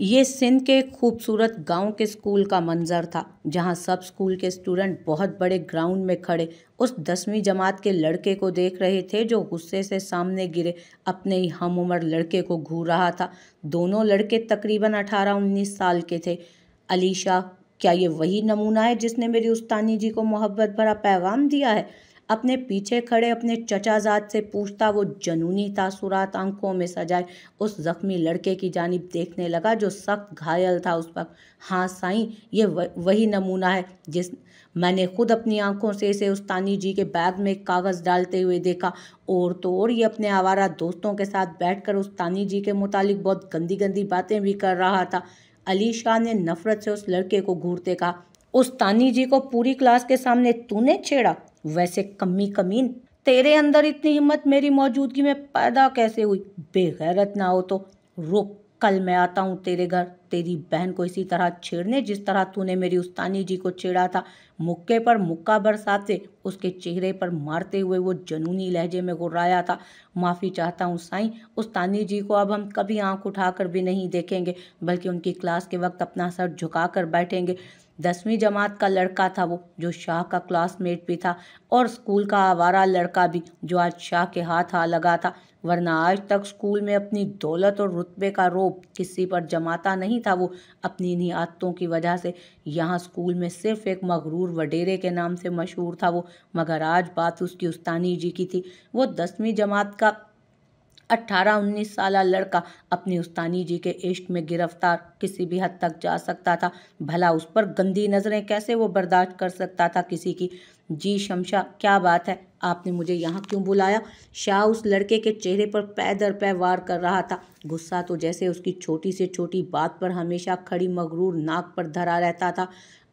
ये सिंध के खूबसूरत गांव के स्कूल का मंजर था जहां सब स्कूल के स्टूडेंट बहुत बड़े ग्राउंड में खड़े उस दसवीं जमात के लड़के को देख रहे थे जो गुस्से से सामने गिरे अपने ही हम उम्र लड़के को घूर रहा था दोनों लड़के तकरीबन अठारह उन्नीस साल के थे अलीशा क्या ये वही नमूना है जिसने मेरी उस्तानी जी को मोहब्बत भरा पैगाम दिया है अपने पीछे खड़े अपने चचाजाद से पूछता वो जनूनी तासुरात आंखों में सजाए उस ज़ख्मी लड़के की जानब देखने लगा जो सख्त घायल था उस पर हाँ साईं ये व वही नमूना है जिस मैंने खुद अपनी आंखों से इसे उस्तानी जी के बैग में कागज़ डालते हुए देखा और तो और ये अपने आवारा दोस्तों के साथ बैठकर उस्तानी जी के मुतालिक बहुत गंदी गंदी बातें भी कर रहा था अली शाह ने नफ़रत से उस लड़के को घूरते कहा उस तानी जी को पूरी क्लास के सामने तूने छेड़ा वैसे कमी कमीन तेरे अंदर इतनी हिम्मत मेरी मौजूदगी में पैदा कैसे हुई बेगैरत ना हो तो रुक कल मैं आता हूँ तेरे घर तेरी बहन को इसी तरह छेड़ने जिस तरह तूने मेरी उस्तानी जी को छेड़ा था मुक्के पर मुक्का बरसाते उसके चेहरे पर मारते हुए वो जनूनी लहजे में गुर्राया था माफ़ी चाहता हूँ साईं उस्तानी जी को अब हम कभी आंख उठाकर भी नहीं देखेंगे बल्कि उनकी क्लास के वक्त अपना सर झुकाकर बैठेंगे दसवीं जमात का लड़का था वो जो शाह का क्लासमेट भी था और स्कूल का आवारा लड़का भी जो आज शाह के हाथ आ लगा था वरना आज तक स्कूल में अपनी दौलत और रुतबे का रोप किसी पर जमाता नहीं था वो अपनी इन्हीं आदतों की वजह से यहाँ स्कूल में सिर्फ एक मगरूर वडेरे के नाम से मशहूर था वो मगर आज बात उसकी उस्तानी जी की थी वो दसवीं जमात का अट्ठारह उन्नीस साल लड़का अपनी उस्तानी जी के इश्क में गिरफ्तार किसी भी हद तक जा सकता था भला उस पर गंदी नज़रें कैसे वो बर्दाश्त कर सकता था किसी की जी शमशा क्या बात है आपने मुझे यहाँ क्यों बुलाया शाह उस लड़के के चेहरे पर पैदर पै वार कर रहा था गुस्सा तो जैसे उसकी छोटी से छोटी बात पर हमेशा खड़ी मगरूर नाक पर धरा रहता था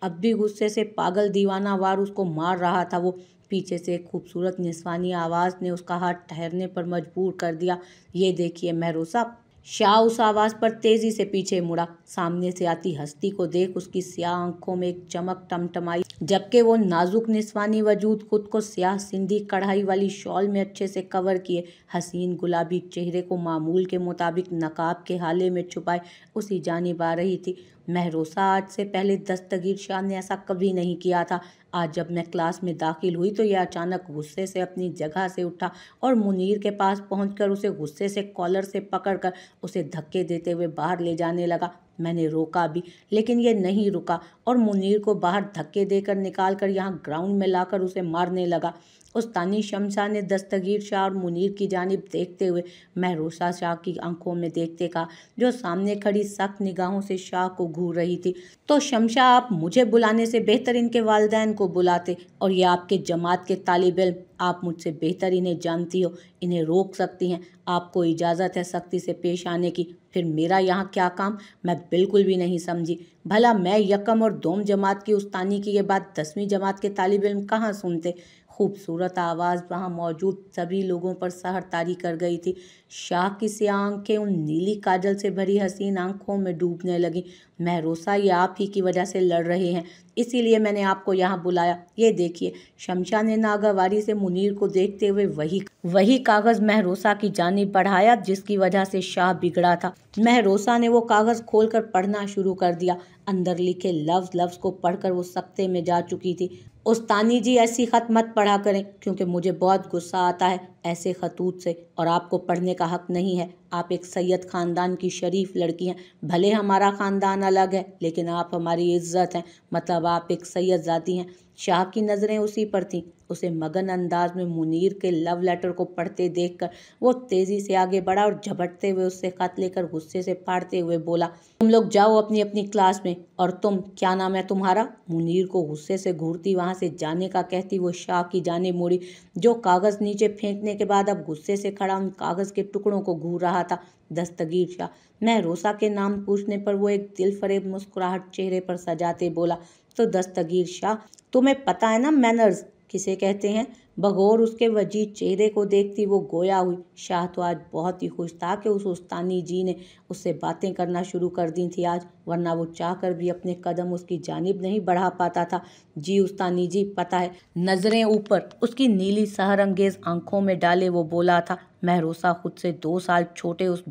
अब भी गुस्से से पागल दीवाना वार उसको मार रहा था वो पीछे से एक खूबसूरत निस्वानी आवाज़ ने उसका हाथ ठहरने पर मजबूर कर दिया ये देखिए महरूसा शाह उस आवाज़ पर तेज़ी से पीछे मुड़ा सामने से आती हस्ती को देख उसकी स्याह आंखों में एक चमक टमटमाई जबकि वो नाजुक निस्वानी वजूद खुद को स्याह सिंधी कढ़ाई वाली शॉल में अच्छे से कवर किए हसीन गुलाबी चेहरे को मामूल के मुताबिक नकाब के हाले में छुपाए उसी जानब आ रही थी महरोसा आज से पहले दस्तगीर शाह ने ऐसा कभी नहीं किया था आज जब मैं क्लास में दाखिल हुई तो यह अचानक गुस्से से अपनी जगह से उठा और मुनीर के पास पहुँच उसे गुस्से से कॉलर से पकड़कर उसे धक्के देते हुए बाहर ले जाने लगा मैंने रोका भी लेकिन यह नहीं रुका और मुनीर को बाहर धक्के देकर निकाल कर यहाँ ग्राउंड में लाकर उसे मारने लगा उस्तानी शमशा ने दस्तगीर शाह और मुनीर की जानब देखते हुए महरूसा शाह की आंखों में देखते कहा जो सामने खड़ी सख्त निगाहों से शाह को घूर रही थी तो शमशा आप मुझे बुलाने से बेहतर इनके वालदेन को बुलाते और ये आपके जमात के तालब इम आप मुझसे बेहतर इन्हें जानती हो इन्हें रोक सकती हैं आपको इजाज़त है सख्ती से पेश आने की फिर मेरा यहाँ क्या काम मैं बिल्कुल भी नहीं समझी भला मैं यकम और दोम जमात की उस्तानी की ये बात दसवीं जमात के तालब इम कहाँ सुनते खूबसूरत आवाज़ वहाँ मौजूद सभी लोगों पर सहर तारी कर गई थी शाह की से आँखें उन नीली काजल से भरी हसीन आँखों में डूबने लगी महरोसा ये आप ही की वजह से लड़ रहे हैं इसीलिए मैंने आपको यहाँ बुलाया ये देखिए शमशा ने नागावारी से मुनीर को देखते हुए वही वही कागज़ महरोसा की जानी बढ़ाया जिसकी वजह से शाह बिगड़ा था महरोसा ने वो कागज़ खोलकर पढ़ना शुरू कर दिया अंदर लिखे लफ्ज़ लफ्ज़ को पढ़कर वो सख्ते में जा चुकी थी उस्तानी जी ऐसी ख़त मत पढ़ा करें क्योंकि मुझे बहुत गुस्सा आता है ऐसे खतूत से और आपको पढ़ने का हक नहीं है आप एक सैयद ख़ानदान की शरीफ लड़की हैं भले हमारा ख़ानदान अलग है लेकिन आप हमारी इज्जत हैं मतलब आप एक सैयद ज़ाती हैं शाह की नज़रें उसी पर थीं उसे मगन अंदाज में मुनीर के लव लेटर को पढ़ते देखकर वो तेज़ी से आगे बढ़ा और झपटते हुए उससे खत लेकर गुस्से से फाड़ते हुए बोला तुम लोग जाओ अपनी अपनी क्लास में और तुम क्या नाम है तुम्हारा मुनीर को गुस्से से घूरती वहाँ से जाने का कहती वो शाह की जाने मोड़ी जो कागज़ नीचे फेंकने के बाद अब गुस्से से खड़ा उन कागज़ के टुकड़ों को घूर रहा था दस्तगीर शाह महरोसा के नाम पूछने पर वो एक दिल फरेब मुस्कुराहट चेहरे पर सजाते बोला तो दस्तगीर शाह तुम्हें पता है ना मैनर्स किसे कहते हैं बगौर उसके वजीद चेहरे को देखती वो गोया हुई शाह तो आज बहुत ही खुश था कि उस उस्तानी जी ने उससे बातें करना शुरू कर दी थी आज वरना वो चाह कर भी अपने कदम उसकी जानब नहीं बढ़ा पाता था जी उस्तानी जी पता है नज़रें ऊपर उसकी नीली सहरंगेज आंखों में डाले वो बोला था महरोसा खुद से दो साल छोटे उस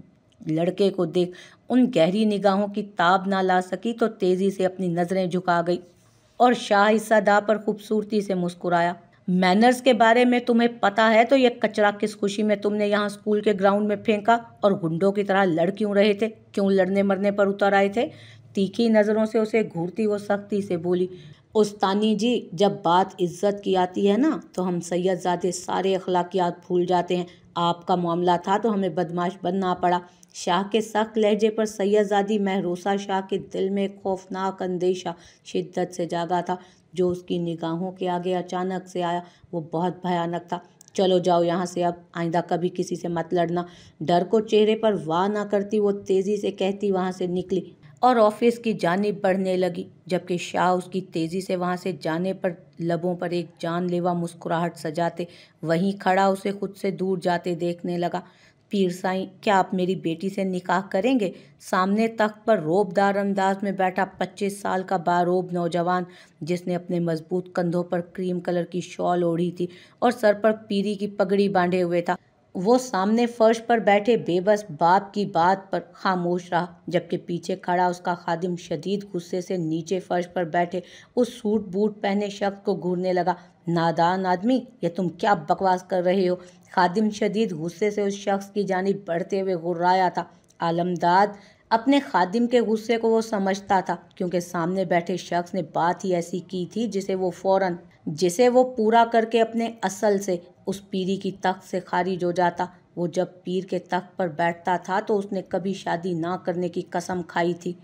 लड़के को देख उन गहरी निगाहों की ताब ना ला सकी तो तेज़ी से अपनी नज़रें झुका गई और शाह सदा पर खूबसूरती से मुस्कुराया मैनर्स के बारे में तुम्हें पता है तो यह कचरा किस खुशी में तुमने यहाँ स्कूल के ग्राउंड में फेंका और गुंडों की तरह लड़ क्यों रहे थे क्यों लड़ने मरने पर उतर आए थे तीखी नज़रों से उसे घूरती वो सख्ती से बोली उस्तानी जी जब बात इज्जत की आती है ना तो हम सैयदजादे सारे अखलाकियात भूल जाते हैं आपका मामला था तो हमें बदमाश बनना पड़ा शाह के सख्त लहजे पर सैयदादी महरूसा शाह के दिल में खौफनाक अंदेशा शिद्दत से जागा था जो उसकी निगाहों के आगे अचानक से आया वो बहुत भयानक था चलो जाओ यहाँ से अब आइंदा कभी किसी से मत लड़ना डर को चेहरे पर वाह ना करती वो तेज़ी से कहती वहाँ से निकली और ऑफिस की जानब बढ़ने लगी जबकि शाह उसकी तेज़ी से वहाँ से जाने पर लबों पर एक जानलेवा मुस्कुराहट सजाते वहीं खड़ा उसे खुद से दूर जाते देखने लगा पीर साई क्या आप मेरी बेटी से निकाह करेंगे सामने तख्त पर रोबदार अंदाज में बैठा पच्चीस साल का बारोब नौजवान जिसने अपने मजबूत कंधों पर क्रीम कलर की शॉल ओढ़ी थी और सर पर पीरी की पगड़ी बांधे हुए था वो सामने फर्श पर बैठे बेबस बाप की बात पर खामोश रहा जबकि पीछे खड़ा उसका खादिम शदीद गुस्से से नीचे फर्श पर बैठे उस सूट बूट पहने शख्स को घूरने लगा नादान आदमी ये तुम क्या बकवास कर रहे हो खादिम शदीद गुस्से से उस शख्स की जानी बढ़ते हुए घुर्राया था आलमदाद अपने खादिम के गुस्से को वो समझता था क्योंकि सामने बैठे शख्स ने बात ही ऐसी की थी जिसे वो फौरन जिसे वो पूरा करके अपने असल से उस पीरी की तख्त से खारिज हो जाता वो जब पीर के तख्त पर बैठता था तो उसने कभी शादी ना करने की कसम खाई थी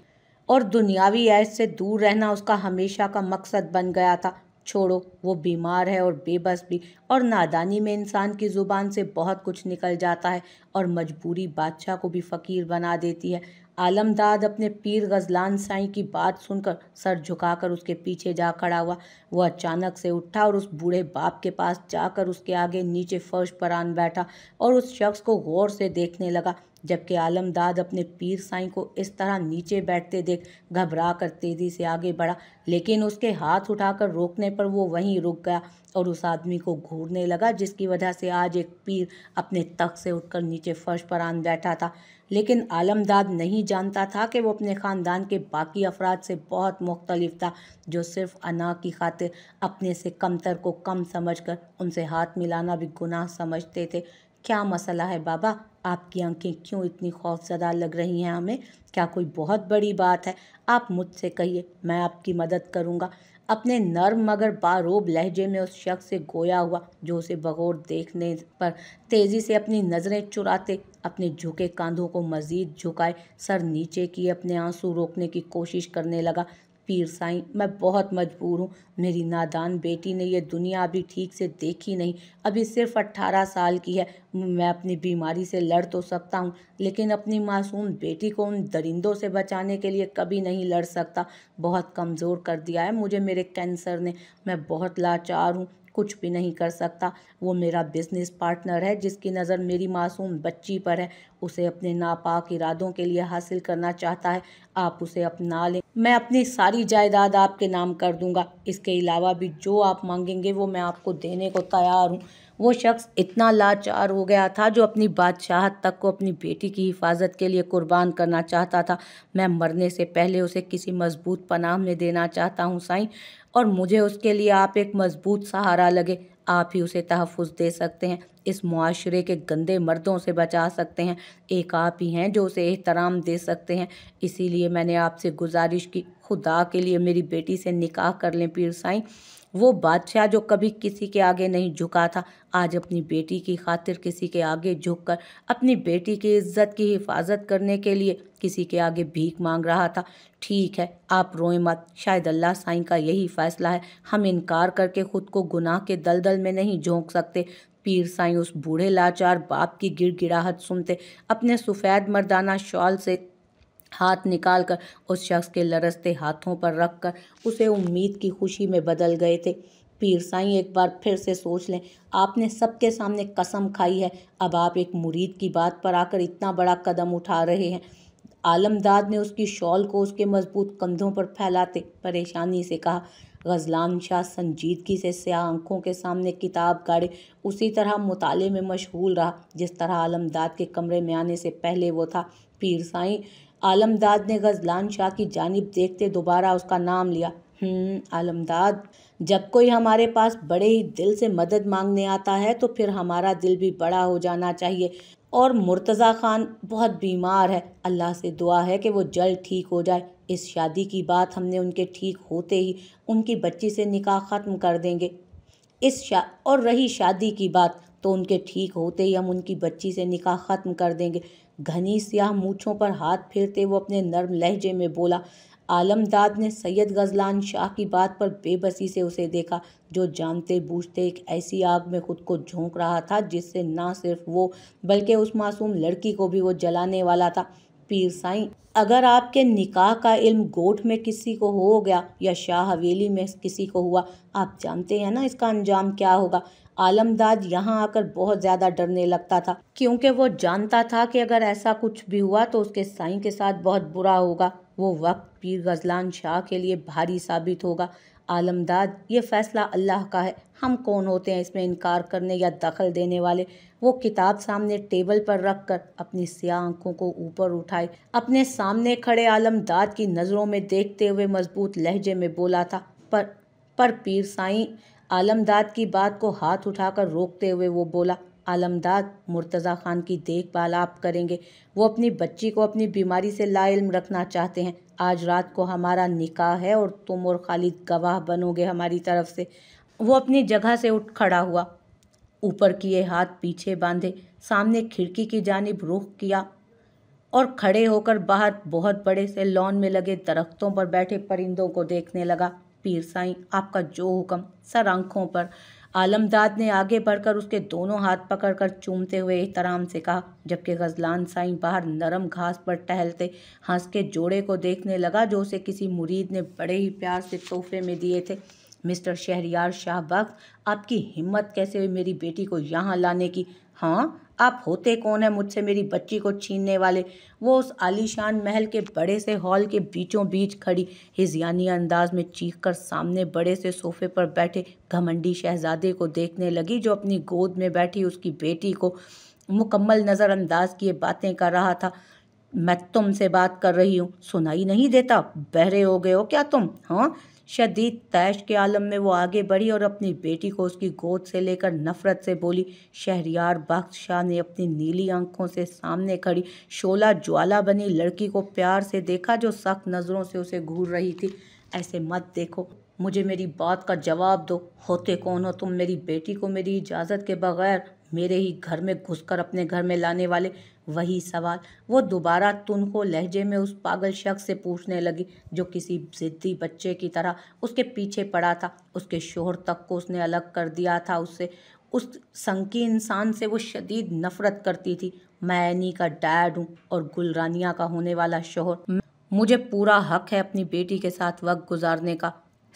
और दुनियावी ऐश से दूर रहना उसका हमेशा का मकसद बन गया था छोड़ो वो बीमार है और बेबस भी और नादानी में इंसान की ज़ुबान से बहुत कुछ निकल जाता है और मजबूरी बादशाह को भी फ़कीर बना देती है आलमदाद अपने पीर गजलान साईं की बात सुनकर सर झुकाकर उसके पीछे जा खड़ा हुआ वह अचानक से उठा और उस बूढ़े बाप के पास जाकर उसके आगे नीचे फर्श पर आन बैठा और उस शख्स को गौर से देखने लगा जबकि आलमदाद अपने पीर साईं को इस तरह नीचे बैठते देख घबरा कर तेज़ी से आगे बढ़ा लेकिन उसके हाथ उठाकर रोकने पर वो वहीं रुक गया और उस आदमी को घूरने लगा जिसकी वजह से आज एक पीर अपने तख से उठकर नीचे फर्श पर आन बैठा था लेकिन आलमदाद नहीं जानता था कि वो अपने ख़ानदान के बाकी अफराद से बहुत मुख्तलिफ था जो सिर्फ अना की खातिर अपने से कमतर को कम समझ कर उनसे हाथ मिलाना भी गुनाह समझते थे क्या मसला है बाबा आपकी आंखें क्यों इतनी खौफजदा लग रही हैं हमें क्या कोई बहुत बड़ी बात है आप मुझसे कहिए मैं आपकी मदद करूँगा अपने नर्म मगर बारूब लहजे में उस शख्स से गोया हुआ जो उसे बगौर देखने पर तेज़ी से अपनी नज़रें चुराते अपने झुके कांधों को मज़ीद झुकाए सर नीचे किए अपने आंसू रोकने की कोशिश करने लगा पीर साईं मैं बहुत मजबूर हूँ मेरी नादान बेटी ने ये दुनिया अभी ठीक से देखी नहीं अभी सिर्फ अट्ठारह साल की है मैं अपनी बीमारी से लड़ तो सकता हूँ लेकिन अपनी मासूम बेटी को उन दरिंदों से बचाने के लिए कभी नहीं लड़ सकता बहुत कमज़ोर कर दिया है मुझे मेरे कैंसर ने मैं बहुत लाचार हूँ कुछ भी नहीं कर सकता वो मेरा बिजनेस पार्टनर है जिसकी नज़र मेरी मासूम बच्ची पर है उसे अपने नापाक इरादों के लिए हासिल करना चाहता है आप उसे अपना लें मैं अपनी सारी जायदाद आपके नाम कर दूंगा इसके अलावा भी जो आप मांगेंगे वो मैं आपको देने को तैयार हूँ वो शख्स इतना लाचार हो गया था जो अपनी बादशाहत तक को अपनी बेटी की हिफाजत के लिए कुर्बान करना चाहता था मैं मरने से पहले उसे किसी मजबूत पनाह में देना चाहता हूँ साईं और मुझे उसके लिए आप एक मजबूत सहारा लगे आप ही उसे तहफ़ दे सकते हैं इस माशरे के गंदे मर्दों से बचा सकते हैं एक आप ही हैं जो उसे एहतराम दे सकते हैं इसीलिए मैंने आपसे गुजारिश की खुदा के लिए मेरी बेटी से निकाह कर लें पीर साईं वो बादशाह जो कभी किसी के आगे नहीं झुका था आज अपनी बेटी की खातिर किसी के आगे झुककर अपनी बेटी की इज्जत की हिफाजत करने के लिए किसी के आगे भीख मांग रहा था ठीक है आप रोए मत शायद अल्लाह साई का यही फ़ैसला है हम इनकार करके ख़ुद को गुनाह के दलदल में नहीं झोंक सकते पीर साई उस बूढ़े लाचार बाप की गिड़गिड़ाहट सुनते अपने सफ़ेद मर्दाना शॉल से हाथ निकालकर उस शख्स के लरसते हाथों पर रखकर उसे उम्मीद की खुशी में बदल गए थे पीर साई एक बार फिर से सोच लें आपने सबके सामने कसम खाई है अब आप एक मुरीद की बात पर आकर इतना बड़ा कदम उठा रहे हैं आलमदाद ने उसकी शॉल को उसके मजबूत कंधों पर फैलाते परेशानी से कहा गजलान शाह संजीदगी से स्या आंखों के सामने किताब गाड़े उसी तरह मुताले में मशहूल रहा जिस तरह आलमदाद के कमरे में आने से पहले वो था पीर साई आलमदाद ने गजलान शाह की जानब देखते दोबारा उसका नाम लिया हम्म, आलमदाद जब कोई हमारे पास बड़े ही दिल से मदद मांगने आता है तो फिर हमारा दिल भी बड़ा हो जाना चाहिए और मुर्तज़ा खान बहुत बीमार है अल्लाह से दुआ है कि वो जल्द ठीक हो जाए इस शादी की बात हमने उनके ठीक होते ही उनकी बच्ची से निकाह ख़त्म कर देंगे इस शा और रही शादी की बात तो उनके ठीक होते ही हम उनकी बच्ची से निकाह ख़त्म कर देंगे घनी सियाह मूछों पर हाथ फेरते वो अपने नर्म लहजे में बोला आलमदाद ने सैयद गजलान शाह की बात पर बेबसी से उसे देखा जो जानते बूझते एक ऐसी आग में खुद को झोंक रहा था जिससे ना सिर्फ वो बल्कि उस मासूम लड़की को भी वो जलाने वाला था पीर साईं अगर आपके निकाह का इल्म गोठ में किसी को हो गया या शाह हवेली में किसी को हुआ आप जानते हैं ना इसका अंजाम क्या होगा आलमदाद यहाँ आकर बहुत ज़्यादा डरने लगता था क्योंकि वो जानता था कि अगर ऐसा कुछ भी हुआ तो उसके साईं के साथ बहुत बुरा होगा वो वक्त पीर गजलान शाह के लिए भारी साबित होगा आलमदाद ये फ़ैसला अल्लाह का है हम कौन होते हैं इसमें इनकार करने या दखल देने वाले वो किताब सामने टेबल पर रख कर अपनी स्या आंखों को ऊपर उठाए अपने सामने खड़े दाद की नज़रों में देखते हुए मजबूत लहजे में बोला था पर पर पीर साईं दाद की बात को हाथ उठाकर रोकते हुए वो बोला आलमदाद मुर्तज़ा खान की देखभाल आप करेंगे वो अपनी बच्ची को अपनी बीमारी से लाइल्म रखना चाहते हैं आज रात को हमारा निकाह है और तुम और खालिद गवाह बनोगे हमारी तरफ से वो अपनी जगह से उठ खड़ा हुआ ऊपर किए हाथ पीछे बांधे सामने खिड़की की जानब रुख किया और खड़े होकर बाहर बहुत बड़े से लॉन में लगे दरख्तों पर बैठे परिंदों को देखने लगा पीर साईं आपका जो हुक्म सर आंखों पर आलमदाद ने आगे बढ़कर उसके दोनों हाथ पकड़कर चूमते हुए एहतराम से कहा जबकि गजलान साईं बाहर नरम घास पर टहलते हंस के जोड़े को देखने लगा जो उसे किसी मुरीद ने बड़े ही प्यार से तोहफे में दिए थे मिस्टर शहरियार शाह वक्त आपकी हिम्मत कैसे हुई मेरी बेटी को यहाँ लाने की हाँ आप होते कौन है मुझसे मेरी बच्ची को छीनने वाले वो उस आलीशान महल के बड़े से हॉल के बीचों बीच खड़ी हिजियानी अंदाज में चीख कर सामने बड़े से सोफे पर बैठे घमंडी शहजादे को देखने लगी जो अपनी गोद में बैठी उसकी बेटी को मुकम्मल नज़रअंदाज किए बातें कर रहा था मैं तुमसे बात कर रही हूँ सुनाई नहीं देता बहरे हो गए हो क्या तुम हाँ शदीद तैश के आलम में वो आगे बढ़ी और अपनी बेटी को उसकी गोद से लेकर नफरत से बोली शहरियार बख्शाह शाह ने अपनी नीली आंखों से सामने खड़ी शोला ज्वाला बनी लड़की को प्यार से देखा जो सख्त नज़रों से उसे घूर रही थी ऐसे मत देखो मुझे मेरी बात का जवाब दो होते कौन हो तुम मेरी बेटी को मेरी इजाज़त के बगैर मेरे ही घर में घुसकर अपने घर में लाने वाले वही सवाल वो दोबारा तुनको लहजे में उस पागल शख्स से पूछने लगी जो किसी जिद्दी बच्चे की तरह उसके पीछे पड़ा था उसके शोहर तक को उसने अलग कर दिया था उससे उस संकी इंसान से वो शदीद नफरत करती थी मैं एनी का डैड हूँ और गुलरानिया का होने वाला शोहर मुझे पूरा हक है अपनी बेटी के साथ वक्त गुजारने का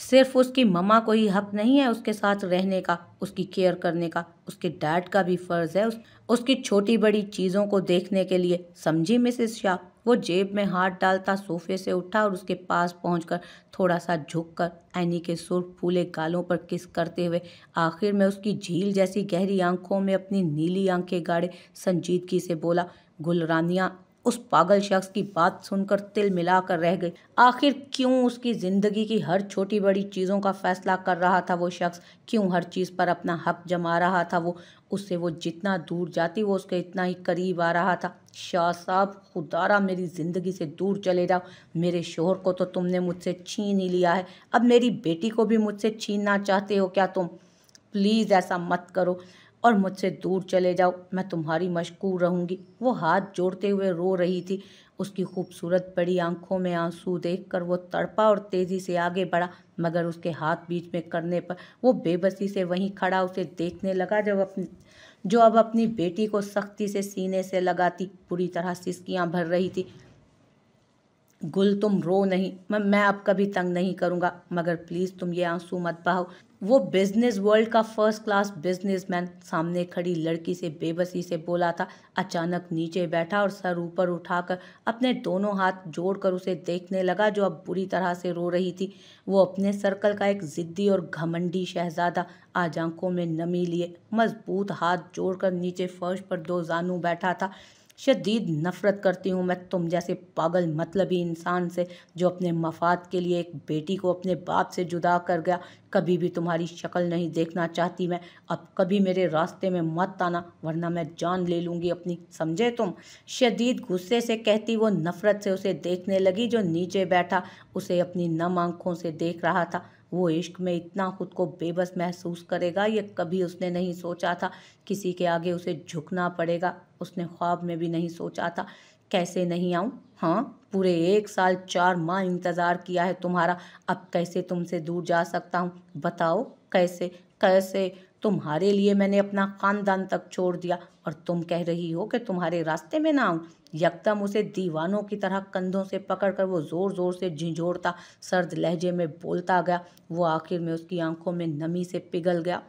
सिर्फ उसकी ममा को ही हक नहीं है उसके साथ रहने का उसकी केयर करने का उसके डैड का भी फ़र्ज़ है उस, उसकी छोटी बड़ी चीज़ों को देखने के लिए समझी मिसेस शाह वो जेब में हाथ डालता सोफे से उठा और उसके पास पहुँच थोड़ा सा झुक कर एनी के सुर्ख फूले गालों पर किस करते हुए आखिर में उसकी झील जैसी गहरी आंखों में अपनी नीली आंखें गाड़े संजीदगी से बोला गुलरानिया उस पागल शख्स की बात सुनकर तिल मिलाकर रह गई आखिर क्यों उसकी ज़िंदगी की हर छोटी बड़ी चीज़ों का फैसला कर रहा था वो शख्स क्यों हर चीज़ पर अपना हक जमा रहा था वो उससे वो जितना दूर जाती वो उसके इतना ही करीब आ रहा था शाह साहब खुदारा मेरी ज़िंदगी से दूर चले जाओ मेरे शोहर को तो तुमने मुझसे छीन ही लिया है अब मेरी बेटी को भी मुझसे छीनना चाहते हो क्या तुम प्लीज़ ऐसा मत करो और मुझसे दूर चले जाओ मैं तुम्हारी मशकूर रहूँगी वो हाथ जोड़ते हुए रो रही थी उसकी खूबसूरत बड़ी आंखों में आंसू देखकर वो तड़पा और तेज़ी से आगे बढ़ा मगर उसके हाथ बीच में करने पर वो बेबसी से वहीं खड़ा उसे देखने लगा जब अपनी जो अब अपनी बेटी को सख्ती से सीने से लगाती पूरी तरह सिसकियाँ भर रही थी गुल तुम रो नहीं मैं मैं अब कभी तंग नहीं करूँगा मगर प्लीज़ तुम ये आंसू मत बहाओ वो बिज़नेस वर्ल्ड का फर्स्ट क्लास बिजनेसमैन सामने खड़ी लड़की से बेबसी से बोला था अचानक नीचे बैठा और सर ऊपर उठाकर अपने दोनों हाथ जोड़कर उसे देखने लगा जो अब बुरी तरह से रो रही थी वो अपने सर्कल का एक ज़िद्दी और घमंडी शहजादा आज आंखों में नमी लिए मजबूत हाथ जोड़कर नीचे फर्श पर दो जानू बैठा था शदीद नफ़रत करती हूँ मैं तुम जैसे पागल मतलबी इंसान से जो अपने मफाद के लिए एक बेटी को अपने बाप से जुदा कर गया कभी भी तुम्हारी शक्ल नहीं देखना चाहती मैं अब कभी मेरे रास्ते में मत आना वरना मैं जान ले लूँगी अपनी समझे तुम शदीद गुस्से से कहती वो नफ़रत से उसे देखने लगी जो नीचे बैठा उसे अपनी नम आँखों से देख रहा था वो इश्क में इतना खुद को बेबस महसूस करेगा ये कभी उसने नहीं सोचा था किसी के आगे उसे झुकना पड़ेगा उसने ख्वाब में भी नहीं सोचा था कैसे नहीं आऊँ हाँ पूरे एक साल चार माह इंतज़ार किया है तुम्हारा अब कैसे तुमसे दूर जा सकता हूँ बताओ कैसे कैसे तुम्हारे लिए मैंने अपना ख़ानदान तक छोड़ दिया और तुम कह रही हो कि तुम्हारे रास्ते में ना आऊँ यकदम उसे दीवानों की तरह कंधों से पकड़कर वो ज़ोर ज़ोर से झिझोड़ता सर्द लहजे में बोलता गया वो आखिर में उसकी आंखों में नमी से पिघल गया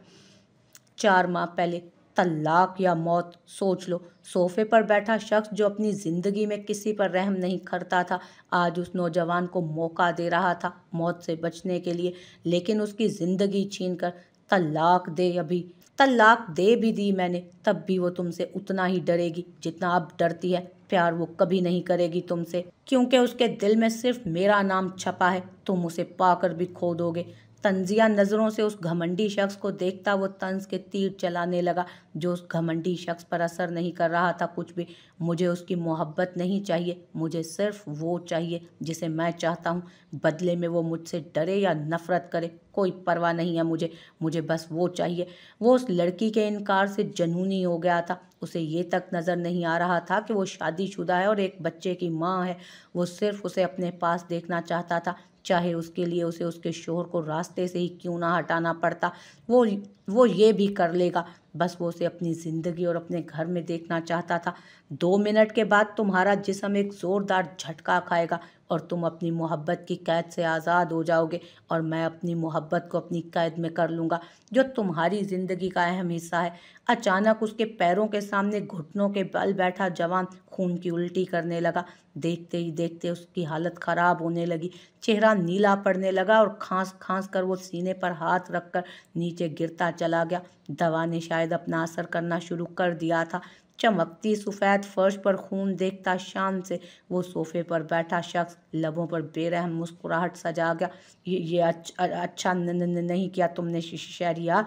चार माह पहले तलाक या मौत सोच लो सोफे पर बैठा शख्स जो अपनी ज़िंदगी में किसी पर रहम नहीं करता था आज उस नौजवान को मौका दे रहा था मौत से बचने के लिए लेकिन उसकी ज़िंदगी छीन कर तलाक दे अभी तलाक दे भी दी मैंने तब भी वो तुमसे उतना ही डरेगी जितना अब डरती है प्यार वो कभी नहीं करेगी तुमसे क्योंकि उसके दिल में सिर्फ मेरा नाम छपा है तुम उसे पाकर भी खो दोगे तंजिया नज़रों से उस घमंडी शख्स को देखता वो तंज के तीर चलाने लगा जो उस घमंडी शख्स पर असर नहीं कर रहा था कुछ भी मुझे उसकी मोहब्बत नहीं चाहिए मुझे सिर्फ वो चाहिए जिसे मैं चाहता हूँ बदले में वो मुझसे डरे या नफ़रत करे कोई परवाह नहीं है मुझे मुझे बस वो चाहिए वो उस लड़की के इनकार से जनूनी हो गया था उसे ये तक नज़र नहीं आ रहा था कि वो शादीशुदा है और एक बच्चे की माँ है वो सिर्फ उसे अपने पास देखना चाहता था चाहे उसके लिए उसे उसके शोर को रास्ते से ही क्यों ना हटाना पड़ता वो वो ये भी कर लेगा बस वो उसे अपनी ज़िंदगी और अपने घर में देखना चाहता था दो मिनट के बाद तुम्हारा जिसम एक ज़ोरदार झटका खाएगा और तुम अपनी मोहब्बत की कैद से आज़ाद हो जाओगे और मैं अपनी मोहब्बत को अपनी कैद में कर लूँगा जो तुम्हारी ज़िंदगी का अहम हिस्सा है अचानक उसके पैरों के सामने घुटनों के बल बैठा जवान खून की उल्टी करने लगा देखते ही देखते उसकी हालत ख़राब होने लगी चेहरा नीला पड़ने लगा और खांस खांस कर वो सीने पर हाथ रखकर नीचे गिरता चला गया दवा ने शायद अपना असर करना शुरू कर दिया था चमकती सफ़ेद फर्श पर खून देखता शान से वो सोफे पर बैठा शख्स लबों पर बेरहम मुस्कुराहट सजा गया ये ये अच्छा, अच्छा न, न, न, नहीं किया तुमने शहरिया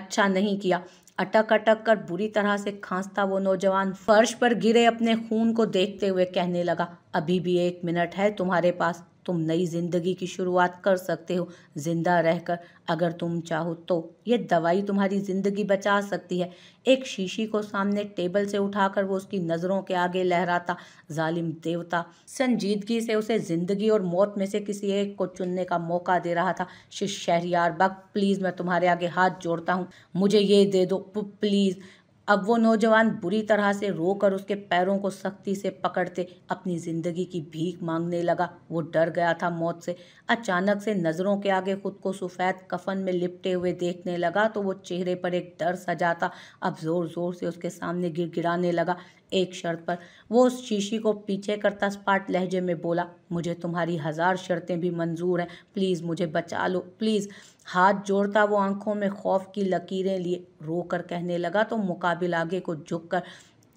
अच्छा नहीं किया अटक अटक कर बुरी तरह से खांसता वो नौजवान फर्श पर गिरे अपने खून को देखते हुए कहने लगा अभी भी एक मिनट है तुम्हारे पास तुम नई ज़िंदगी की शुरुआत कर सकते हो ज़िंदा रहकर अगर तुम चाहो तो यह दवाई तुम्हारी ज़िंदगी बचा सकती है एक शीशी को सामने टेबल से उठाकर वो उसकी नज़रों के आगे लहराता जालिम देवता संजीदगी से उसे ज़िंदगी और मौत में से किसी एक को चुनने का मौका दे रहा था शहरियार बक प्लीज़ मैं तुम्हारे आगे हाथ जोड़ता हूँ मुझे ये दे दो प्लीज़ अब वो नौजवान बुरी तरह से रोकर उसके पैरों को सख्ती से पकड़ते अपनी ज़िंदगी की भीख मांगने लगा वो डर गया था मौत से अचानक से नज़रों के आगे खुद को सफ़ेद कफन में लिपटे हुए देखने लगा तो वो चेहरे पर एक डर सजाता अब ज़ोर ज़ोर से उसके सामने गिर गिराने लगा एक शर्त पर वो उस शीशी को पीछे करता स्पाट लहजे में बोला मुझे तुम्हारी हज़ार शर्तें भी मंजूर हैं प्लीज़ मुझे बचा लो प्लीज़ हाथ जोड़ता वो आंखों में खौफ की लकीरें लिए रो कर कहने लगा तो मुकाबिल आगे को झुक कर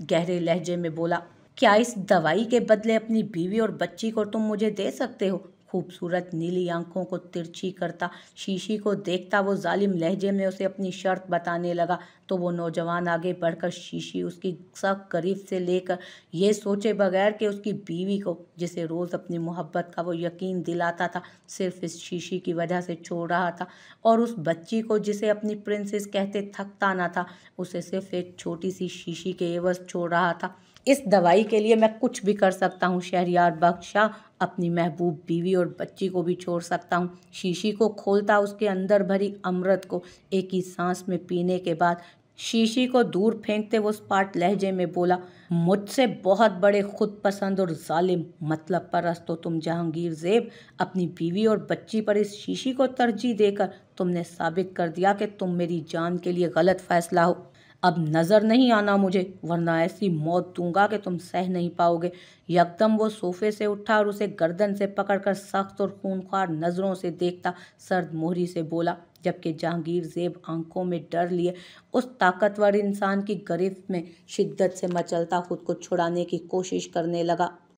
गहरे लहजे में बोला क्या इस दवाई के बदले अपनी बीवी और बच्ची को तुम मुझे दे सकते हो खूबसूरत नीली आंखों को तिरछी करता शीशी को देखता वो जालिम लहजे में उसे अपनी शर्त बताने लगा तो वो नौजवान आगे बढ़कर शीशी उसकी सख करीब से लेकर यह सोचे बगैर कि उसकी बीवी को जिसे रोज़ अपनी मोहब्बत का वो यकीन दिलाता था सिर्फ इस शीशी की वजह से छोड़ रहा था और उस बच्ची को जिसे अपनी प्रिंसेस कहते थकता ना था उसे सिर्फ एक छोटी सी शीशी के एवज छोड़ रहा था इस दवाई के लिए मैं कुछ भी कर सकता हूँ शहरियार बख्शा अपनी महबूब बीवी और बच्ची को भी छोड़ सकता हूँ शीशी को खोलता उसके अंदर भरी अमृत को एक ही सांस में पीने के बाद शीशी को दूर फेंकते वो स्पाट लहजे में बोला मुझसे बहुत बड़े खुद पसंद और जालिम मतलब पर रस्तो तुम जहांगीर जेब अपनी बीवी और बच्ची पर इस शीशी को तरजीह देकर तुमने साबित कर दिया कि तुम मेरी जान के लिए गलत फैसला हो अब नज़र नहीं आना मुझे वरना ऐसी मौत दूंगा कि तुम सह नहीं पाओगे यकदम वो सोफे से उठा और उसे गर्दन से पकड़कर सख्त और खूनखार नज़रों से देखता सर्द मोहरी से बोला जबकि जहांगीर जेब आंखों में डर लिए उस ताकतवर इंसान की गिरफ्त में शिद्दत से मचलता खुद को छुड़ाने की कोशिश करने लगा